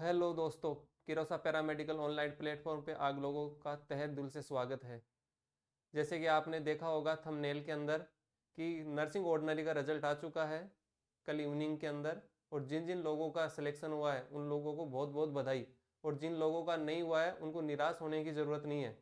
hello दोस्तों किरोसा paramedical online platform पे आप लोगों का तहे दिल से स्वागत है जैसे कि आपने देखा होगा थंबनेल के अंदर कि नर्सिंग ऑर्डनरी का रिजल्ट आ चुका है कल इवनिंग के अंदर और जिन जिन लोगों का सिलेक्शन हुआ है उन लोगों को बहुत बहुत बधाई और जिन लोगों का नहीं हुआ है उनको निराश होने की ज़रूरत नहीं है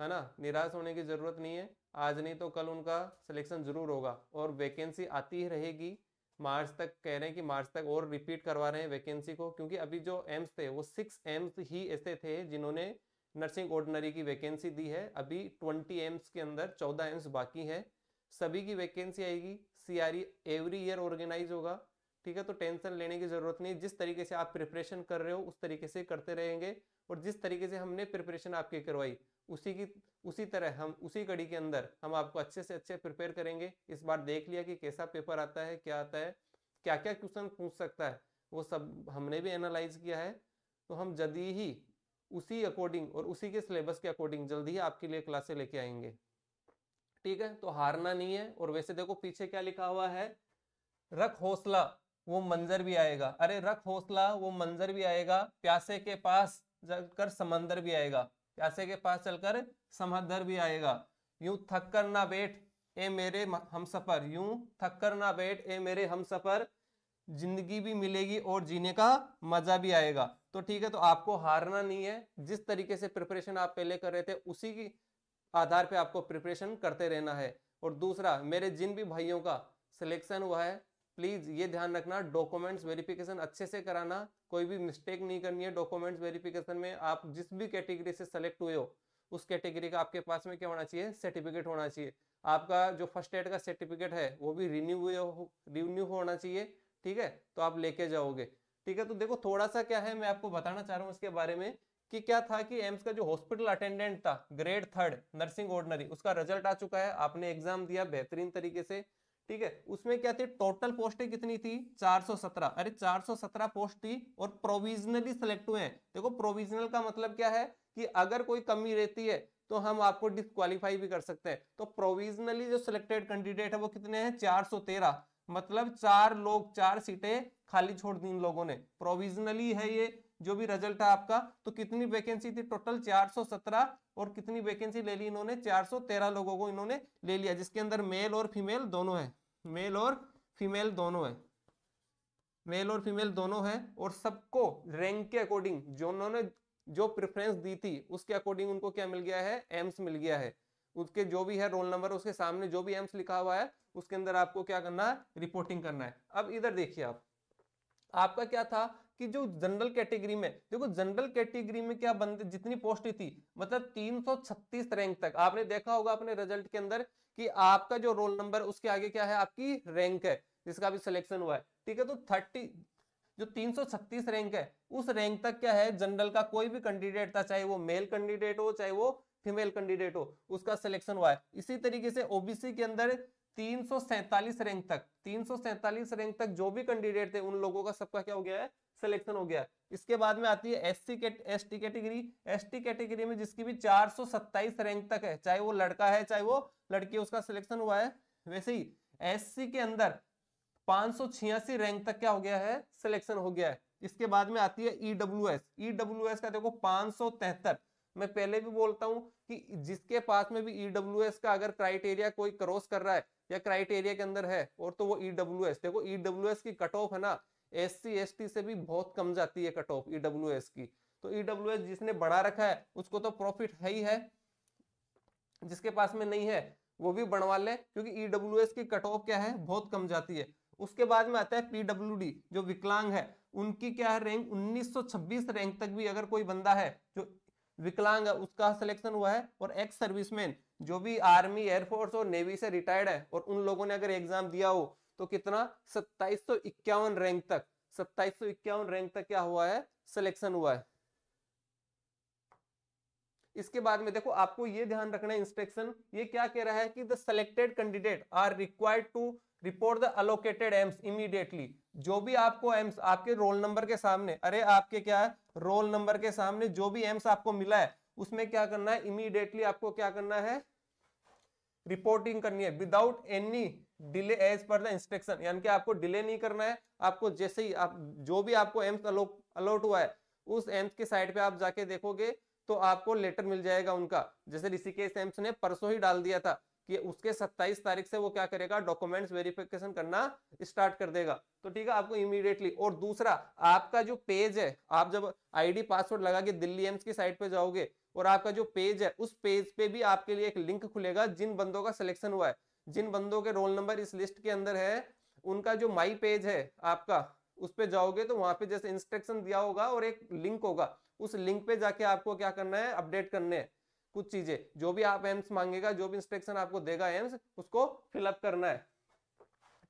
है ना निराश होने की ज़रूरत नहीं है आज नहीं तो कल उनका सिलेक्शन ज़रूर होगा और वैकेंसी आती ही रहेगी मार्च तक कह रहे हैं कि मार्च तक और रिपीट करवा रहे हैं वैकेंसी को क्योंकि अभी जो एम्स थे वो सिक्स एम्स ही ऐसे थे जिन्होंने नर्सिंग ऑर्डनरी की वैकेंसी दी है अभी ट्वेंटी एम्स के अंदर चौदह एम्स बाकी है सभी की वैकेंसी आएगी सीआरई एवरी ईयर ऑर्गेनाइज होगा ठीक है तो टेंशन लेने की ज़रूरत नहीं जिस तरीके से आप प्रिपरेशन कर रहे हो उस तरीके से करते रहेंगे और जिस तरीके से हमने प्रिपरेशन आपकी करवाई उसी की उसी तरह हम उसी कड़ी के अंदर हम आपको अच्छे से अच्छे प्रिपेयर करेंगे इस बार देख लिया कि कैसा पेपर आता है क्या आता है क्या क्या क्वेश्चन पूछ सकता है वो सब हमने भी एनालाइज किया है तो हम जल्दी ही उसी अकॉर्डिंग और उसी के सिलेबस के अकॉर्डिंग जल्दी ही आपके लिए क्लासे लेके आएंगे ठीक है तो हारना नहीं है और वैसे देखो पीछे क्या लिखा हुआ है रख हौसला वो मंजर भी आएगा अरे रख हौसला वो मंजर भी आएगा प्यासे के पास चलकर समंदर भी आएगा प्यासे के पास चलकर समंदर भी आएगा यूं थक कर ना बैठ ए मेरे हम सफर यूं थक कर ना बैठ ए मेरे हम सफर जिंदगी भी मिलेगी और जीने का मजा भी आएगा तो ठीक है तो आपको हारना नहीं है जिस तरीके से प्रिपरेशन आप पहले कर रहे थे उसी की आधार पे आपको प्रिपरेशन करते रहना है और दूसरा मेरे जिन भी भाइयों का सिलेक्शन हुआ है प्लीज ये ध्यान रखना डॉक्यूमेंट्स वेरिफिकेशन अच्छे से कराना कोई भी मिस्टेक नहीं करनी है डॉक्यूमेंट्स वेरिफिकेशन में आप जिस भी कैटेगरी से सेलेक्ट हुए हो उस कैटेगरी का आपके पास में क्या होना चाहिए सर्टिफिकेट होना चाहिए आपका जो फर्स्ट एड का सर्टिफिकेट है वो भी रिन्यू हुए रिन्यू होना चाहिए ठीक है तो आप लेके जाओगे ठीक है तो देखो थोड़ा सा क्या है मैं आपको बताना चाह रहा हूँ इसके बारे में कि क्या था कि एम्स का जो हॉस्पिटल अटेंडेंट था ग्रेड थर्ड नर्सिंग ऑर्डनरी उसका रिजल्ट आ चुका है आपने एग्जाम दिया बेहतरीन तरीके से ठीक है उसमें क्या थी टोटल पोस्टें कितनी थी 417 अरे 417 पोस्ट थी और प्रोविजनली सिलेक्ट हुए हैं देखो प्रोविजनल का मतलब क्या है कि अगर कोई कमी रहती है तो हम आपको डिस्कालीफाई भी कर सकते हैं तो प्रोविजनली जो सिलेक्टेड कैंडिडेट है वो कितने हैं 413 मतलब चार लोग चार सीटें खाली छोड़ दी इन लोगों ने प्रोविजनली है ये जो भी रिजल्ट है आपका तो कितनी वैकेंसी थी टोटल 417 और कितनी वैकेंसी ले ली इन्होंने 413 लोगों को इन्होंने ले लिया जिसके अंदर मेल और फीमेल दोनों है मेल और फीमेल दोनों है मेल और फीमेल दोनों है और सबको रैंक के अकॉर्डिंग जो उन्होंने जो प्रेफरेंस दी थी उसके अकॉर्डिंग उनको क्या मिल गया है एम्स मिल गया है उसके जो भी है रोल नंबर उसके सामने जो भी एम्स लिखा हुआ है उसके अंदर आपको क्या करना है रिपोर्टिंग करना है अब इधर देखिए आप आपका क्या था कि जो जनरल कैटेगरी में देखो जनरल कैटेगरी में क्या बंदे जितनी पोस्ट थी मतलब 336 रैंक तक आपने देखा होगा अपने रिजल्ट के अंदर कि आपका जो रोल नंबर उसके आगे क्या है आपकी रैंक है जिसका भी सिलेक्शन हुआ है ठीक है तो थर्टी जो 336 रैंक है उस रैंक तक क्या है जनरल का कोई भी कैंडिडेट था चाहे वो मेल कैंडिडेट हो चाहे वो फीमेल कैंडिडेट हो उसका सिलेक्शन हुआ है इसी तरीके से ओबीसी के अंदर तीन रैंक तक तीन रैंक तक जो भी कैंडिडेट थे उन लोगों का सबका क्या हो गया है सिलेक्शन हो गया इसके बाद में आती है S C S T category S T category में जिसकी भी 427 रैंक तक है चाहे वो लड़का है चाहे वो लड़की उसका सिलेक्शन हुआ है वैसे ही एस के अंदर पांच रैंक तक क्या हो गया है सिलेक्शन हो गया है इसके बाद में आती है ईडब्ल्यू एस ईडब्ल्यू एस का देखो पांच मैं पहले भी बोलता हूं कि जिसके पास में भी ईडब्ल्यू e एस का अगर क्राइटेरिया कोई क्रॉस कर रहा है या क्राइटेरिया के अंदर है और तो वो ईडब्ल्यू e एस देखो ईडब्ल्यू e एस की कट ऑफ है ना एस सी से भी बहुत कम जाती है कट ऑफ ईडब्ल्यू की तो ईडब्ल्यू e जिसने बढ़ा रखा है उसको तो प्रॉफिट है ही है जिसके पास में नहीं है वो भी बनवा ले क्योंकि ईडब्ल्यू e की कट ऑफ क्या है बहुत कम जाती है उसके बाद में आता है पीडब्ल्यूडी जो विकलांग है उनकी क्या है रैंक 1926 रैंक तक भी अगर कोई बंदा है जो विकलांग है उसका सिलेक्शन हुआ है और एक्स सर्विसमैन जो भी आर्मी एयरफोर्स और नेवी से रिटायर्ड है और उन लोगों ने अगर एग्जाम दिया हो तो कितना सत्ताईस रैंक तक सत्ताईस रैंक तक क्या हुआ है सिलेक्शन हुआ है इसके बाद में देखो आपको ये ध्यान रखना है इंस्पेक्शन ये क्या कह रहा है कि the selected candidate are required to report the allocated AIIMS immediately जो भी आपको एम्स आपके रोल नंबर के सामने अरे आपके क्या है रोल नंबर के सामने जो भी एम्स आपको मिला है उसमें क्या करना है इमीडिएटली आपको क्या करना है रिपोर्टिंग करनी है without any delay as per the instruction यानी कि आपको डिले नहीं करना है आपको जैसे ही आप जो भी आपको एम्स अलॉट हुआ है उस एम्स के साइड पे आप जाके देखोगे तो आपको लेटर मिल जाएगा उनका जैसे ऋषिकेश एम्स ने परसों ही डाल दिया था कि उसके 27 तारीख से वो क्या करेगा डॉक्यूमेंट्स वेरिफिकेशन करना स्टार्ट कर देगा तो ठीक है आपको इमीडिएटली और दूसरा आपका जो पेज है आप जब आईडी पासवर्ड लगा के दिल्ली एम्स की साइट पे जाओगे और आपका जो पेज है उस पेज पे भी आपके लिए एक लिंक खुलेगा जिन बंदों का सिलेक्शन हुआ है जिन बंदों के रोल नंबर इस लिस्ट के अंदर है उनका जो माई पेज है आपका उस पर जाओगे तो वहां पे जैसे इंस्ट्रक्शन दिया होगा और एक लिंक होगा उस लिंक पे जाके आपको क्या करना है अपडेट करने है कुछ चीजें जो भी आप एम्स मांगेगा जो भी इंस्ट्रक्शन आपको देगा एम्स उसको फिलअप करना है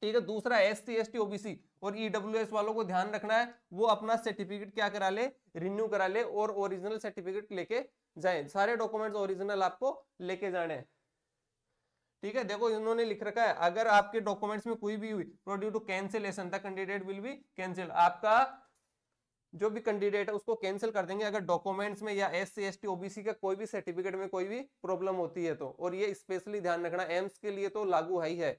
ठीक है दूसरा S C S T OBC और एस e वालों को ध्यान रखना है वो अपना सर्टिफिकेट क्या करा ले रिन्यू करा ले और ओरिजिनल सर्टिफिकेट लेके जाए सारे डॉक्यूमेंट्स ओरिजिनल आपको लेके जाने हैं ठीक है देखो इन्होंने लिख रखा है अगर आपके डॉक्यूमेंट्स में कोई भी हुई तो due to cancellation the candidate will be cancel आपका जो भी कैंडिडेट है उसको कैंसिल कर देंगे अगर डॉक्यूमेंट्स में या S C S T OBC का कोई भी सर्टिफिकेट में कोई भी प्रॉब्लम होती है तो और ये स्पेशली ध्यान रखना एम्स के लिए तो लागू है ही है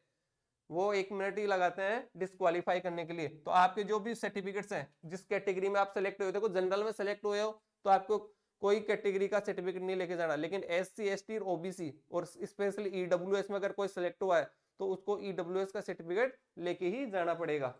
वो एक मिनट ही लगाते हैं डिस्कालीफाई करने के लिए तो आपके जो भी सर्टिफिकेट्स हैं जिस कैटेगरी में आप सेलेक्ट हुए देखो जनरल में सेलेक्ट हुए हो तो आपको कोई कैटेगरी का सर्टिफिकेट नहीं लेके जाना लेकिन एस सी एस टी और ओबीसी और स्पेशली ईडब्ल्यू e में अगर कोई सिलेक्ट हुआ है तो उसको ईडब्ल्यू e का सर्टिफिकेट लेके ही जाना पड़ेगा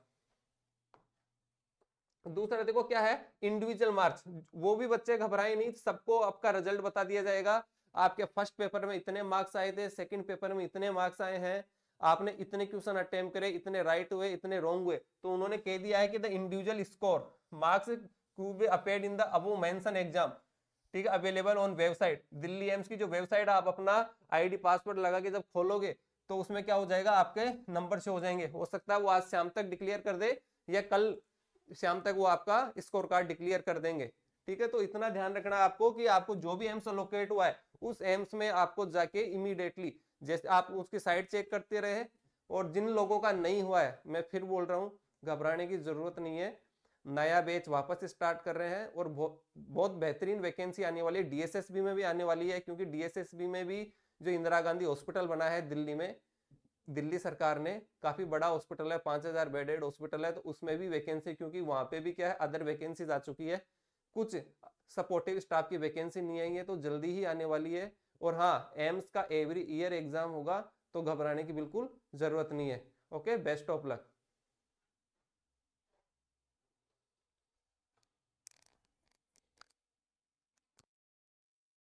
दूसरा देखो क्या है इंडिविजुअल मार्क्स वो भी बच्चे घबराए नहीं सबको आपका रिजल्ट बता दिया जाएगा आपके फर्स्ट पेपर में इतने मार्क्स आए थे सेकंड पेपर में इतने मार्क्स आए हैं आपने इतने क्वेश्चन अटेम्प करे इतने राइट हुए इतने रॉन्ग हुए तो उन्होंने कह दिया है कि the individual score marks cube upped in the above mention exam ठीक है available on website Delhi AIIMS की जो वेबसाइट आप अपना आईडी पासवर्ड लगा के जब खोलोगे तो उसमें क्या हो जाएगा आपके नंबर शो हो जाएंगे हो सकता है वो आज शाम तक डिक्लेयर कर दे या कल शाम तक वो आपका स्कोर कार्ड डिक्लेयर कर देंगे ठीक है तो इतना ध्यान रखना आपको कि आपको जो भी एम्स लोकेट हुआ है उस एम्स में आपको जाके इमीडिएटली जैसे आप उसकी साइड चेक करते रहे और जिन लोगों का नहीं हुआ है मैं फिर बोल रहा हूँ घबराने की ज़रूरत नहीं है नया बैच वापस स्टार्ट कर रहे हैं और बहुत बेहतरीन वैकेंसी आने वाली है डीएसएसबी में भी आने वाली है क्योंकि डीएसएसबी में भी जो इंदिरा गांधी हॉस्पिटल बना है दिल्ली में दिल्ली सरकार ने काफ़ी बड़ा हॉस्पिटल है पांच हज़ार बेडेड हॉस्पिटल है तो उसमें भी वैकेंसी क्योंकि वहां पे भी क्या है अदर वैकेंसीज आ चुकी है कुछ सपोर्टिव स्टाफ की वैकेंसी नहीं आई है तो जल्दी ही आने वाली है और हाँ एम्स का एवरी ईयर एग्जाम होगा तो घबराने की बिल्कुल जरूरत नहीं है ओके बेस्ट ऑफ लक